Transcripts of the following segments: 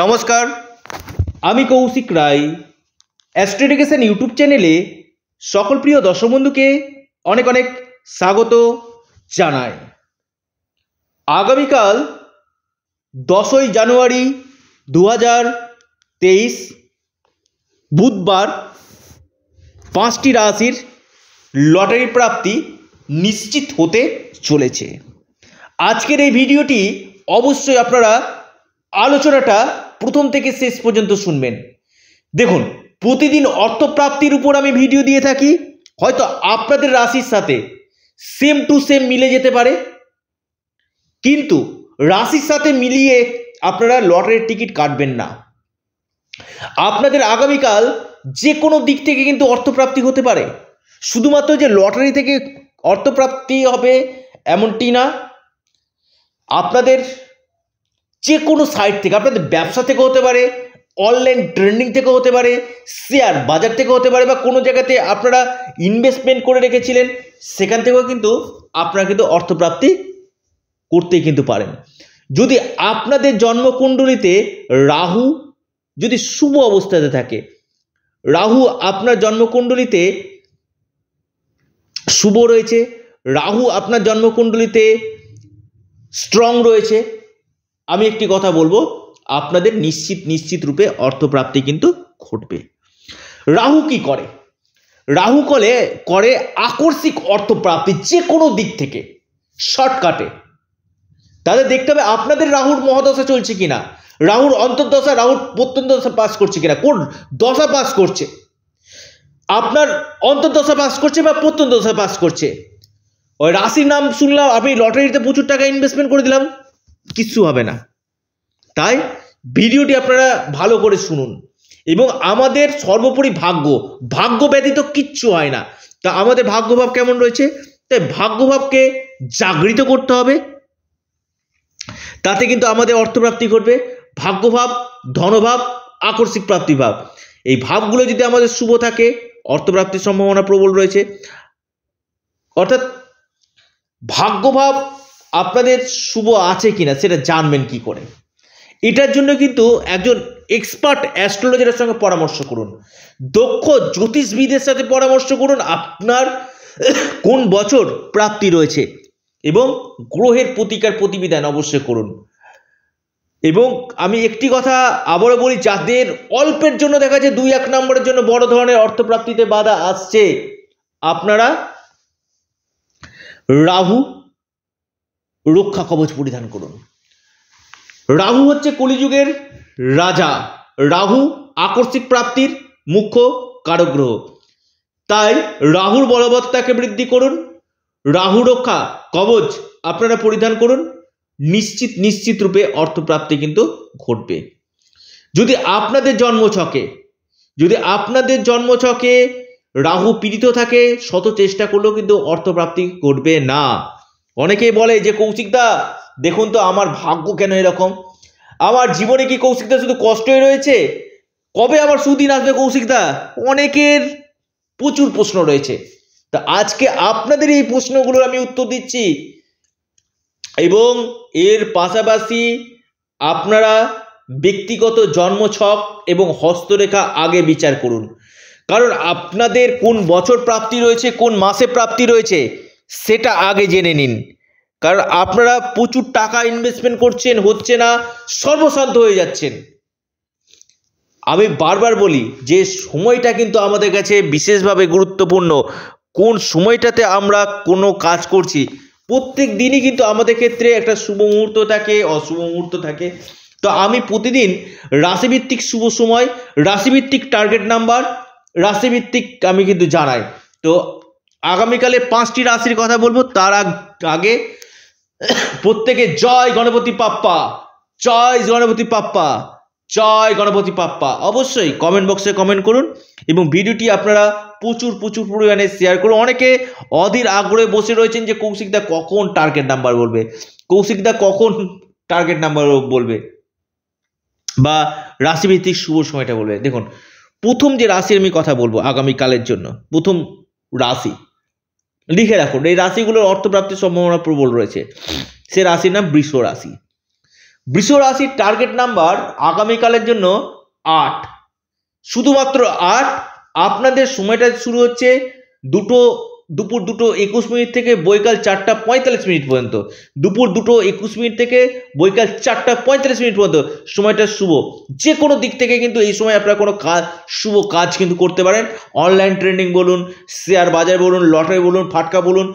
নমস্কার আমি কৌশিক রায় অ্যাস্ট্রোডিকেশন ইউটিউব চ্যানেলে সকল প্রিয় দর্শক বন্ধুকে অনেক অনেক স্বাগত জানাই আগামীকাল দশই জানুয়ারি দু তেইশ বুধবার পাঁচটি রাশির লটারি প্রাপ্তি নিশ্চিত হতে চলেছে আজকের এই ভিডিওটি অবশ্যই আপনারা আলোচনাটা প্রথম থেকে শেষ পর্যন্ত শুনবেন দেখুন প্রতিদিন অর্থপ্রাপ্তির উপর আমি ভিডিও দিয়ে থাকি হয়তো আপনাদের রাশির সাথে সেম টু সেম মিলে যেতে পারে কিন্তু রাশির সাথে মিলিয়ে আপনারা লটারির টিকিট কাটবেন না আপনাদের আগামীকাল যে কোনো দিক থেকে কিন্তু অর্থপ্রাপ্তি হতে পারে শুধুমাত্র যে লটারি থেকে অর্থপ্রাপ্তি হবে এমনটি না আপনাদের যে কোনো সাইট থেকে আপনাদের ব্যবসা থেকে হতে পারে অনলাইন ট্রেন্ডিং থেকে হতে পারে শেয়ার বাজার থেকে হতে পারে বা কোনো জায়গাতে আপনারা ইনভেস্টমেন্ট করে রেখেছিলেন সেখান থেকেও কিন্তু আপনারা কিন্তু অর্থপ্রাপ্তি করতেই কিন্তু পারেন যদি আপনাদের জন্মকুণ্ডলিতে রাহু যদি শুভ অবস্থাতে থাকে রাহু আপনার জন্মকুণ্ডলিতে শুভ রয়েছে রাহু আপনার জন্মকুণ্ডলিতে স্ট্রং রয়েছে আমি একটি কথা বলবো আপনাদের নিশ্চিত নিশ্চিত রূপে অর্থপ্রাপ্তি কিন্তু ঘটবে রাহু কি করে রাহু কলে করে আকর্ষিক অর্থপ্রাপ্তি যে কোনো দিক থেকে শর্টকাটে তাদের দেখতে হবে আপনাদের রাহুর মহাদশা চলছে কিনা রাহুর অন্তর্দশা রাহুর দশা পাস করছে কিনা কোন দশা পাস করছে আপনার অন্তর্দশা পাস করছে বা প্রত্যন্তশা পাস করছে ওই রাশির নাম শুনলাম আপনি লটারিতে প্রচুর টাকা ইনভেস্টমেন্ট করে দিলাম কিচ্ছু হবে না তাই ভিডিওটি আপনারা ভালো করে শুনুন এবং আমাদের সর্বোপরি ভাগ্য ভাগ্য ব্যতীত কিচ্ছু হয় না তা আমাদের ভাগ্যভাব কেমন রয়েছে তাই ভাগ্যভাবকে জাগৃত করতে হবে তাতে কিন্তু আমাদের অর্থপ্রাপ্তি ঘটবে ভাগ্যভাব ধনভাব আকর্ষিক প্রাপ্তিভাব এই ভাবগুলো যদি আমাদের শুভ থাকে অর্থপ্রাপ্তির সম্ভাবনা প্রবল রয়েছে অর্থাৎ ভাগ্যভাব আপনাদের শুভ আছে কিনা সেটা জানবেন কি করে এটার জন্য কিন্তু একজন এক্সপার্ট অ্যাস্ট্রোলজারের সঙ্গে পরামর্শ করুন দক্ষ জ্যোতিষবিদের সাথে পরামর্শ করুন আপনার কোন বছর প্রাপ্তি রয়েছে এবং গ্রহের প্রতিকার প্রতিবিধান অবশ্যই করুন এবং আমি একটি কথা আবারও বলি যাদের অল্পের জন্য দেখা যায় দুই এক নম্বরের জন্য বড় ধরনের অর্থপ্রাপ্তিতে বাধা আসছে আপনারা রাহু রক্ষা কবচ পরিধান করুন রাহু হচ্ছে কলিযুগের রাজা রাহু আকস্মিক প্রাপ্তির মুখ্য কারগ্রহ তাই রাহুর বলবত্তাকে বৃদ্ধি করুন রাহু রক্ষা কবচ আপনারা পরিধান করুন নিশ্চিত নিশ্চিত রূপে অর্থপ্রাপ্তি কিন্তু ঘটবে যদি আপনাদের জন্মছকে যদি আপনাদের জন্মছকে রাহু পীড়িত থাকে শত চেষ্টা করলেও কিন্তু অর্থপ্রাপ্তি ঘটবে না অনেকেই বলে যে কৌশিকদা দেখুন তো আমার ভাগ্য কেন এরকম আমার জীবনে কি কৌশিকদা শুধু কষ্টই রয়েছে কবে আমার সুদিন আসবে কৌশিকদা অনেকের প্রচুর প্রশ্ন রয়েছে তা আজকে আপনাদের এই প্রশ্নগুলোর আমি উত্তর দিচ্ছি এবং এর পাশাপাশি আপনারা ব্যক্তিগত জন্মছক এবং হস্তরেখা আগে বিচার করুন কারণ আপনাদের কোন বছর প্রাপ্তি রয়েছে কোন মাসে প্রাপ্তি রয়েছে সেটা আগে জেনে নিন কারণ আপনারা প্রচুর টাকা ইনভেস্টমেন্ট করছেন হচ্ছে না সর্বশান্ত হয়ে যাচ্ছেন আমি বারবার বলি যে সময়টা কিন্তু আমাদের কাছে বিশেষভাবে গুরুত্বপূর্ণ কোন সময়টাতে আমরা কোনো কাজ করছি প্রত্যেক দিনই কিন্তু আমাদের ক্ষেত্রে একটা শুভ মুহূর্ত থাকে অশুভ মুহূর্ত থাকে তো আমি প্রতিদিন রাশিভিত্তিক শুভ সময় রাশিভিত্তিক টার্গেট নাম্বার রাশিভিত্তিক আমি কিন্তু জানাই তো আগামীকালে পাঁচটি রাশির কথা বলবো তার আগে প্রত্যেকে জয় গণপতি পাপ্পা জয় গণপতি পাপ্পা জয় গণপতি পাপ্পা অবশ্যই কমেন্ট বক্সে কমেন্ট করুন এবং ভিডিওটি আপনারা প্রচুর প্রচুর পরিমাণে শেয়ার করুন অনেকে অধীর আগ্রহে বসে রয়েছেন যে কৌশিকদা কখন টার্গেট নাম্বার বলবে কৌশিকদা কখন টার্গেট নাম্বার বলবে বা রাশিভিত্তিক শুভ সময়টা বলবে দেখুন প্রথম যে রাশির আমি কথা বলবো আগামীকালের জন্য প্রথম রাশি লিখে রাখুন এই রাশিগুলোর অর্থপ্রাপ্তির সম্ভাবনা প্রবল রয়েছে সে রাশির নাম বৃষ রাশি বৃষ রাশির টার্গেট নাম্বার আগামীকালের জন্য আট শুধুমাত্র আট আপনাদের সময়টা শুরু হচ্ছে দুটো দুপুর দুটো একুশ মিনিট থেকে বৈকাল চারটা পঁয়তাল্লিশ মিনিট পর্যন্ত দুপুর দুটো একুশ মিনিট থেকে বৈকাল চারটা পঁয়তাল্লিশ মিনিট পর্যন্ত সময়টা শুভ যে কোনো দিক থেকে কিন্তু এই সময় আপনারা কোনো কাজ শুভ কাজ কিন্তু করতে পারেন অনলাইন ট্রেন্ডিং বলুন শেয়ার বাজার বলুন লটারি বলুন ফাটকা বলুন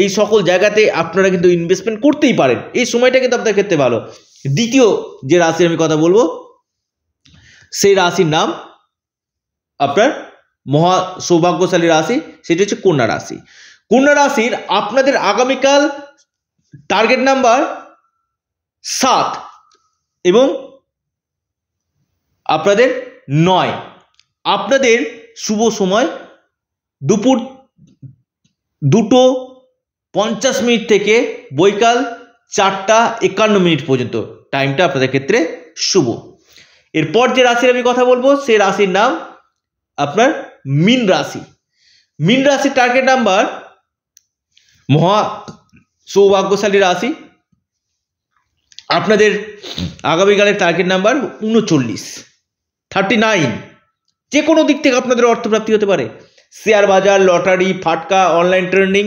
এই সকল জায়গাতে আপনারা কিন্তু ইনভেস্টমেন্ট করতেই পারেন এই সময়টা কিন্তু আপনার ক্ষেত্রে ভালো দ্বিতীয় যে রাশির আমি কথা বলবো সেই রাশির নাম আপনার মহা সৌভাগ্যশালী রাশি সেটি হচ্ছে কন্যা রাশি কন্যা রাশির আপনাদের আগামীকাল টার্গেট নাম্বার সাত এবং আপনাদের নয় আপনাদের শুভ সময় দুপুর দুটো পঞ্চাশ মিনিট থেকে বৈকাল চারটা একান্ন মিনিট পর্যন্ত টাইমটা আপনাদের ক্ষেত্রে শুভ এরপর যে রাশির আমি কথা বলবো সে রাশির নাম আপনার মিন রাশি মিন রাশি টার্গেট নাম্বার মহা সৌভাগ্যশালী রাশি আপনাদের আগামীকালের টার্গেট নাম্বার উনচল্লিশ থার্টি নাইন যে কোনো দিক থেকে আপনাদের অর্থপ্রাপ্তি হতে পারে শেয়ার বাজার লটারি ফাটকা অনলাইন ট্রেন্ডিং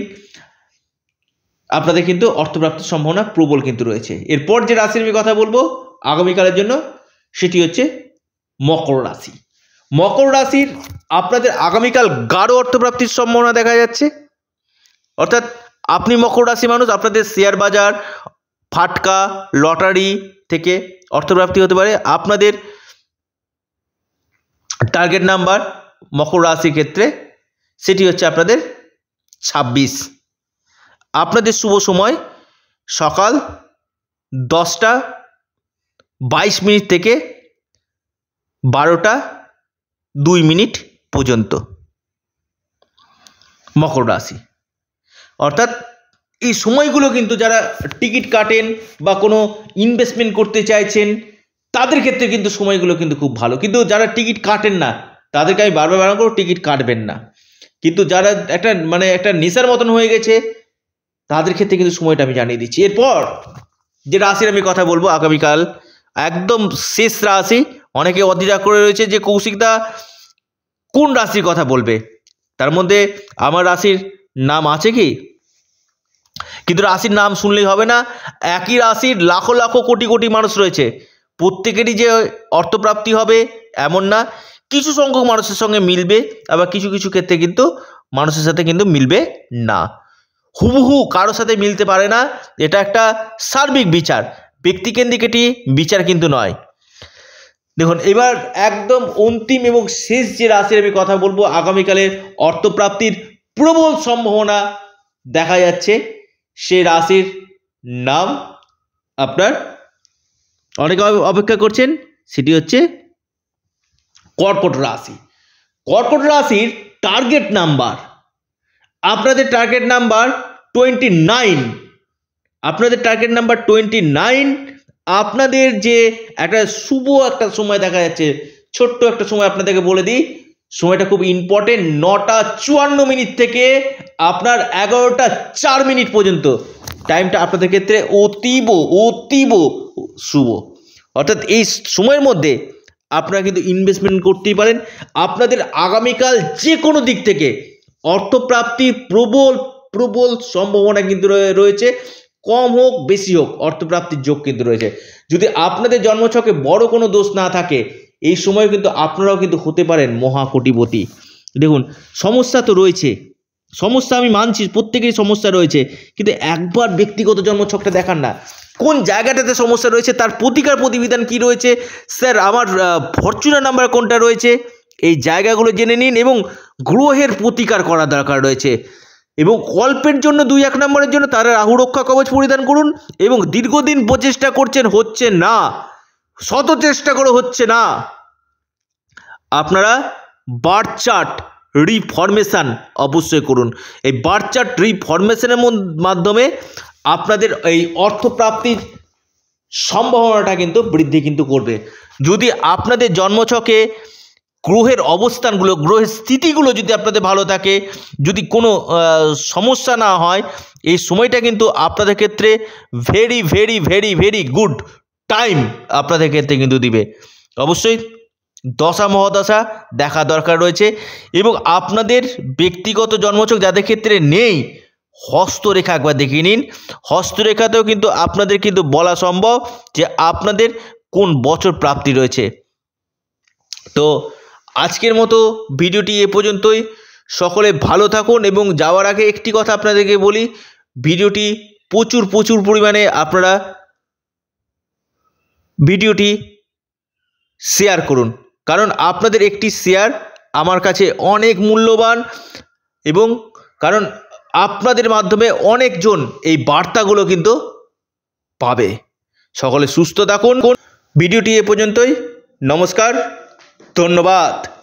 আপনাদের কিন্তু অর্থপ্রাপ্তির সম্ভাবনা প্রবল কিন্তু রয়েছে এরপর যে রাশির আমি কথা বলবো আগামীকালের জন্য সেটি হচ্ছে মকর রাশি মকর রাশির আপনাদের আগামীকাল গাঢ় অর্থপ্রাপ্তির সম্ভাবনা দেখা যাচ্ছে অর্থাৎ আপনি মকর রাশি মানুষ আপনাদের শেয়ার বাজার ফাটকা লটারি থেকে অর্থপ্রাপ্তি হতে পারে আপনাদের টার্গেট নাম্বার মকর রাশির ক্ষেত্রে সেটি হচ্ছে আপনাদের ছাব্বিশ আপনাদের শুভ সময় সকাল দশটা বাইশ মিনিট থেকে বারোটা দুই মিনিট পর্যন্ত মকর রাশি অর্থাৎ এই সময়গুলো কিন্তু যারা টিকিট কাটেন বা কোনো ইনভেস্টমেন্ট করতে চাইছেন তাদের ক্ষেত্রে কিন্তু সময়গুলো কিন্তু খুব ভালো কিন্তু যারা টিকিট কাটেন না তাদেরকে আমি বারবার বারণ করবো টিকিট কাটবেন না কিন্তু যারা একটা মানে একটা নেশার মতন হয়ে গেছে তাদের ক্ষেত্রে কিন্তু সময়টা আমি জানিয়ে দিচ্ছি এরপর যে রাশির আমি কথা বলবো আগামীকাল একদম শেষ রাশি অনেকে অদ্বিধা করে রয়েছে যে কৌশিকদা কোন রাশির কথা বলবে তার মধ্যে আমার রাশির নাম আছে কি কিন্তু রাশির নাম শুনলেই হবে না একই রাশির লাখো লাখো কোটি কোটি মানুষ রয়েছে প্রত্যেকেরই যে অর্থপ্রাপ্তি হবে এমন না কিছু সংখ্যক মানুষের সঙ্গে মিলবে আবার কিছু কিছু ক্ষেত্রে কিন্তু মানুষের সাথে কিন্তু মিলবে না হুবহু কারোর সাথে মিলতে পারে না এটা একটা সার্বিক বিচার ব্যক্তিকেন্দ্রিক এটি বিচার কিন্তু নয় দেখুন এবার একদম অন্তিম এবং শেষ যে রাশির আমি কথা বলবো আগামীকালের অর্থপ্রাপ্তির প্রবল সম্ভাবনা দেখা যাচ্ছে সে রাশির নাম আপনার অনেকে অপেক্ষা করছেন সেটি হচ্ছে কর্কট রাশি কর্কট রাশির টার্গেট নাম্বার আপনাদের টার্গেট নাম্বার টোয়েন্টি নাইন আপনাদের টার্গেট নাম্বার টোয়েন্টি নাইন আপনাদের যে একটা শুভ একটা সময় দেখা যাচ্ছে ছোট্ট একটা সময় আপনাদেরকে বলে দিই সময়টা খুব ইম্পর্টেন্ট নটা চুয়ান্ন মিনিট থেকে আপনার এগারোটা চার মিনিট পর্যন্ত টাইমটা আপনাদের ক্ষেত্রে অতীব অতীব শুভ অর্থাৎ এই সময়ের মধ্যে আপনারা কিন্তু ইনভেস্টমেন্ট করতেই পারেন আপনাদের আগামীকাল যে কোনো দিক থেকে অর্থপ্রাপ্তি প্রবল প্রবল সম্ভাবনা কিন্তু রয়েছে কম হোক বেশি হোক অর্থপ্রাপ্তির যোগ কিন্তু রয়েছে যদি আপনাদের জন্মছকে বড় কোনো দোষ না থাকে এই সময় কিন্তু আপনারাও কিন্তু হতে পারেন মহাকোটিপতি দেখুন সমস্যা তো রয়েছে সমস্যা আমি মানছি প্রত্যেকেরই সমস্যা রয়েছে কিন্তু একবার ব্যক্তিগত জন্মছকটা দেখান না কোন জায়গাটাতে সমস্যা রয়েছে তার প্রতিকার প্রতিবিধান কি রয়েছে স্যার আমার ফরচুনার নাম্বার কোনটা রয়েছে এই জায়গাগুলো জেনে নিন এবং গ্রহের প্রতিকার করা দরকার রয়েছে এবং অল্পের জন্য দুই এক নম্বরের জন্য তারা রাহু রক্ষা কবচ পরিধান করুন এবং দীর্ঘদিন প্রচেষ্টা করছেন হচ্ছে না শত চেষ্টা করে হচ্ছে না আপনারা বার চার্ট রিফরমেশান অবশ্যই করুন এই বার চার্ট রিফরমেশানের মাধ্যমে আপনাদের এই অর্থপ্রাপ্তির সম্ভাবনাটা কিন্তু বৃদ্ধি কিন্তু করবে যদি আপনাদের জন্মছকে গ্রহের অবস্থানগুলো গ্রহের স্থিতিগুলো যদি আপনাদের ভালো থাকে যদি কোনো সমস্যা না হয় এই সময়টা কিন্তু আপনাদের ক্ষেত্রে very very very very good time আপনাদের ক্ষেত্রে কিন্তু দিবে অবশ্যই দশা মহাদশা দেখা দরকার রয়েছে এবং আপনাদের ব্যক্তিগত জন্মচক যাদের ক্ষেত্রে নেই হস্তরেখা একবার দেখিয়ে নিন হস্তরেখাতেও কিন্তু আপনাদের কিন্তু বলা সম্ভব যে আপনাদের কোন বছর প্রাপ্তি রয়েছে তো আজকের মতো ভিডিওটি এ পর্যন্তই সকলে ভালো থাকুন এবং যাওয়ার আগে একটি কথা আপনাদেরকে বলি ভিডিওটি প্রচুর প্রচুর পরিমাণে আপনারা ভিডিওটি শেয়ার করুন কারণ আপনাদের একটি শেয়ার আমার কাছে অনেক মূল্যবান এবং কারণ আপনাদের মাধ্যমে অনেকজন এই বার্তাগুলো কিন্তু পাবে সকলে সুস্থ থাকুন ভিডিওটি এ পর্যন্তই নমস্কার ধন্যবাদ